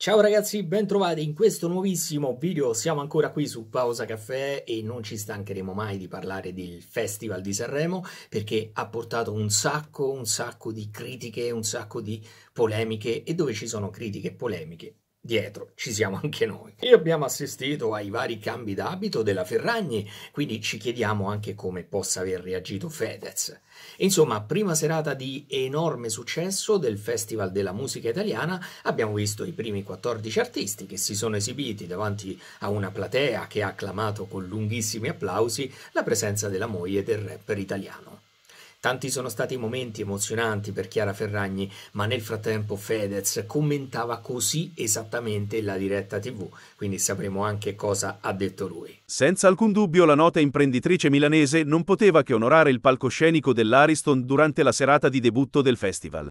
Ciao ragazzi, bentrovati in questo nuovissimo video. Siamo ancora qui su Pausa Caffè e non ci stancheremo mai di parlare del Festival di Sanremo perché ha portato un sacco, un sacco di critiche, un sacco di polemiche e dove ci sono critiche e polemiche dietro ci siamo anche noi. E abbiamo assistito ai vari cambi d'abito della Ferragni, quindi ci chiediamo anche come possa aver reagito Fedez. Insomma, prima serata di enorme successo del Festival della Musica Italiana, abbiamo visto i primi 14 artisti che si sono esibiti davanti a una platea che ha acclamato con lunghissimi applausi la presenza della moglie del rapper italiano. Tanti sono stati i momenti emozionanti per Chiara Ferragni, ma nel frattempo Fedez commentava così esattamente la diretta TV, quindi sapremo anche cosa ha detto lui. Senza alcun dubbio la nota imprenditrice milanese non poteva che onorare il palcoscenico dell'Ariston durante la serata di debutto del festival.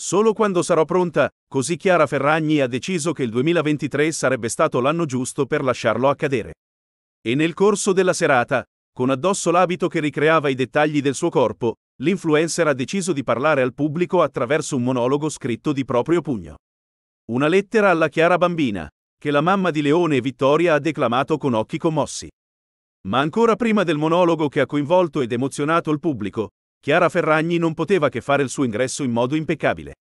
Solo quando sarò pronta, così Chiara Ferragni ha deciso che il 2023 sarebbe stato l'anno giusto per lasciarlo accadere. E nel corso della serata, con addosso l'abito che ricreava i dettagli del suo corpo, l'influencer ha deciso di parlare al pubblico attraverso un monologo scritto di proprio pugno. Una lettera alla Chiara bambina, che la mamma di Leone e Vittoria ha declamato con occhi commossi. Ma ancora prima del monologo che ha coinvolto ed emozionato il pubblico, Chiara Ferragni non poteva che fare il suo ingresso in modo impeccabile.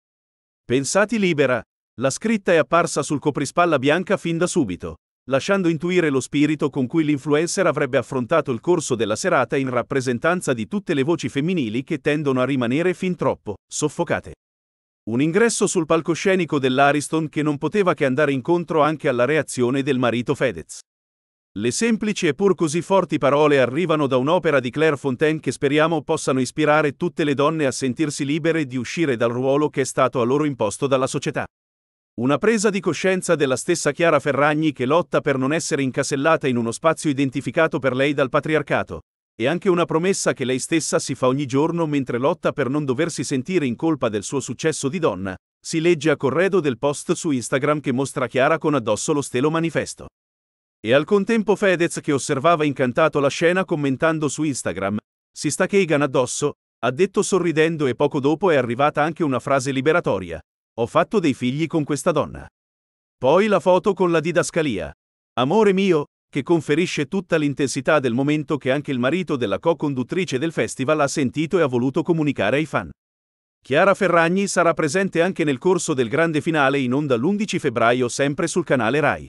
Pensati libera, la scritta è apparsa sul coprispalla bianca fin da subito, lasciando intuire lo spirito con cui l'influencer avrebbe affrontato il corso della serata in rappresentanza di tutte le voci femminili che tendono a rimanere fin troppo soffocate. Un ingresso sul palcoscenico dell'Ariston che non poteva che andare incontro anche alla reazione del marito Fedez. Le semplici e pur così forti parole arrivano da un'opera di Claire Fontaine che speriamo possano ispirare tutte le donne a sentirsi libere di uscire dal ruolo che è stato a loro imposto dalla società. Una presa di coscienza della stessa Chiara Ferragni che lotta per non essere incasellata in uno spazio identificato per lei dal patriarcato. E anche una promessa che lei stessa si fa ogni giorno mentre lotta per non doversi sentire in colpa del suo successo di donna, si legge a corredo del post su Instagram che mostra Chiara con addosso lo stelo manifesto. E al contempo Fedez che osservava incantato la scena commentando su Instagram, si sta Kagan addosso, ha detto sorridendo e poco dopo è arrivata anche una frase liberatoria. Ho fatto dei figli con questa donna. Poi la foto con la didascalia. Amore mio, che conferisce tutta l'intensità del momento che anche il marito della co-conduttrice del festival ha sentito e ha voluto comunicare ai fan. Chiara Ferragni sarà presente anche nel corso del grande finale in onda l'11 febbraio sempre sul canale Rai.